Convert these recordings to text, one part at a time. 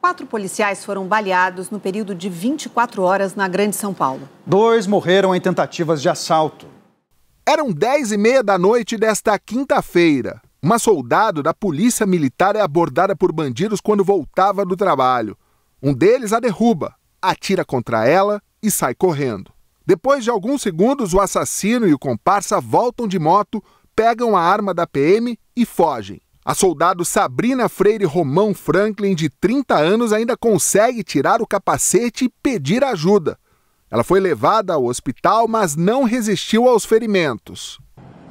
Quatro policiais foram baleados no período de 24 horas na Grande São Paulo. Dois morreram em tentativas de assalto. Eram 10 e meia da noite desta quinta-feira. Uma soldado da polícia militar é abordada por bandidos quando voltava do trabalho. Um deles a derruba, atira contra ela e sai correndo. Depois de alguns segundos, o assassino e o comparsa voltam de moto, pegam a arma da PM e fogem. A soldado Sabrina Freire Romão Franklin, de 30 anos, ainda consegue tirar o capacete e pedir ajuda. Ela foi levada ao hospital, mas não resistiu aos ferimentos.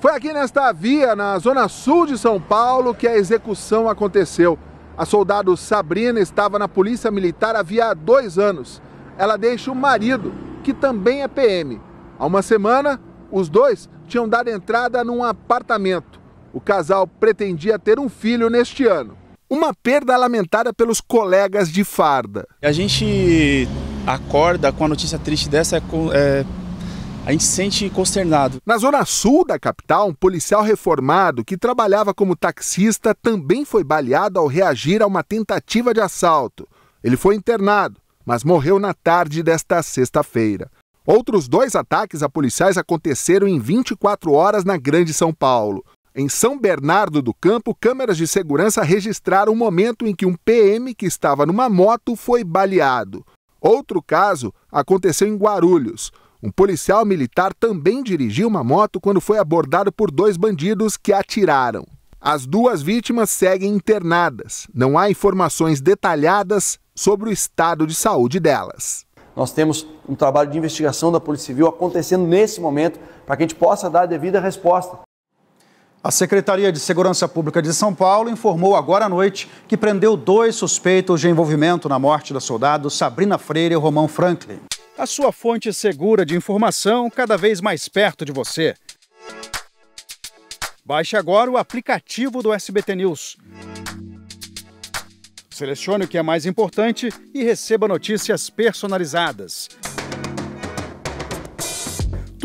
Foi aqui nesta via, na zona sul de São Paulo, que a execução aconteceu. A soldado Sabrina estava na Polícia Militar havia dois anos. Ela deixa o marido, que também é PM. Há uma semana, os dois tinham dado entrada num apartamento. O casal pretendia ter um filho neste ano. Uma perda lamentada pelos colegas de farda. A gente acorda com a notícia triste dessa, é, é, a gente se sente consternado. Na zona sul da capital, um policial reformado que trabalhava como taxista também foi baleado ao reagir a uma tentativa de assalto. Ele foi internado, mas morreu na tarde desta sexta-feira. Outros dois ataques a policiais aconteceram em 24 horas na Grande São Paulo. Em São Bernardo do Campo, câmeras de segurança registraram o momento em que um PM que estava numa moto foi baleado. Outro caso aconteceu em Guarulhos. Um policial militar também dirigiu uma moto quando foi abordado por dois bandidos que atiraram. As duas vítimas seguem internadas. Não há informações detalhadas sobre o estado de saúde delas. Nós temos um trabalho de investigação da Polícia Civil acontecendo nesse momento para que a gente possa dar a devida resposta a Secretaria de Segurança Pública de São Paulo informou agora à noite que prendeu dois suspeitos de envolvimento na morte da soldado Sabrina Freire e Romão Franklin. A sua fonte segura de informação cada vez mais perto de você. Baixe agora o aplicativo do SBT News. Selecione o que é mais importante e receba notícias personalizadas